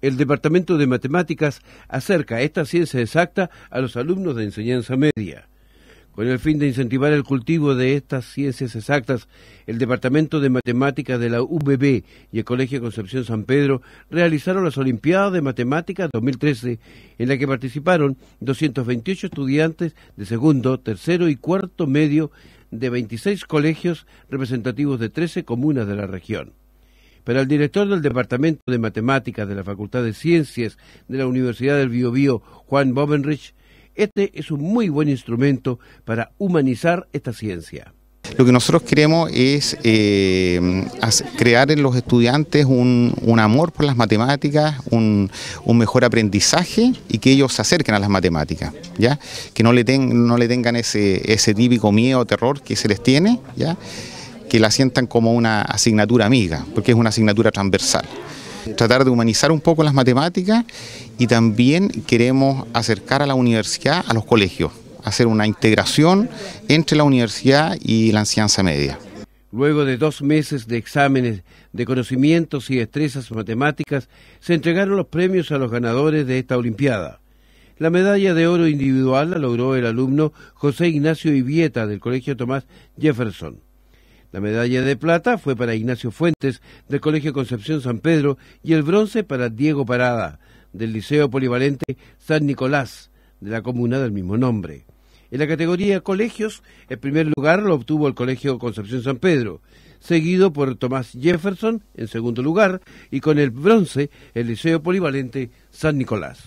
el Departamento de Matemáticas acerca esta ciencia exacta a los alumnos de enseñanza media. Con el fin de incentivar el cultivo de estas ciencias exactas, el Departamento de Matemáticas de la UBB y el Colegio Concepción San Pedro realizaron las Olimpiadas de Matemáticas 2013, en la que participaron 228 estudiantes de segundo, tercero y cuarto medio de 26 colegios representativos de 13 comunas de la región. Para el director del Departamento de Matemáticas de la Facultad de Ciencias de la Universidad del Biobío, Juan Bovenrich, este es un muy buen instrumento para humanizar esta ciencia. Lo que nosotros queremos es eh, crear en los estudiantes un, amor por las matemáticas, un, mejor aprendizaje y que ellos se acerquen a las matemáticas, ¿ya? Que no le, no le tengan ese, típico miedo, o terror que se les tiene, ¿ya? que la sientan como una asignatura amiga, porque es una asignatura transversal. Tratar de humanizar un poco las matemáticas y también queremos acercar a la universidad a los colegios, hacer una integración entre la universidad y la enseñanza media. Luego de dos meses de exámenes de conocimientos y destrezas matemáticas, se entregaron los premios a los ganadores de esta Olimpiada. La medalla de oro individual la logró el alumno José Ignacio Ivieta del Colegio Tomás Jefferson. La medalla de plata fue para Ignacio Fuentes del Colegio Concepción San Pedro y el bronce para Diego Parada del Liceo Polivalente San Nicolás de la comuna del mismo nombre. En la categoría colegios, el primer lugar lo obtuvo el Colegio Concepción San Pedro, seguido por Tomás Jefferson en segundo lugar y con el bronce el Liceo Polivalente San Nicolás.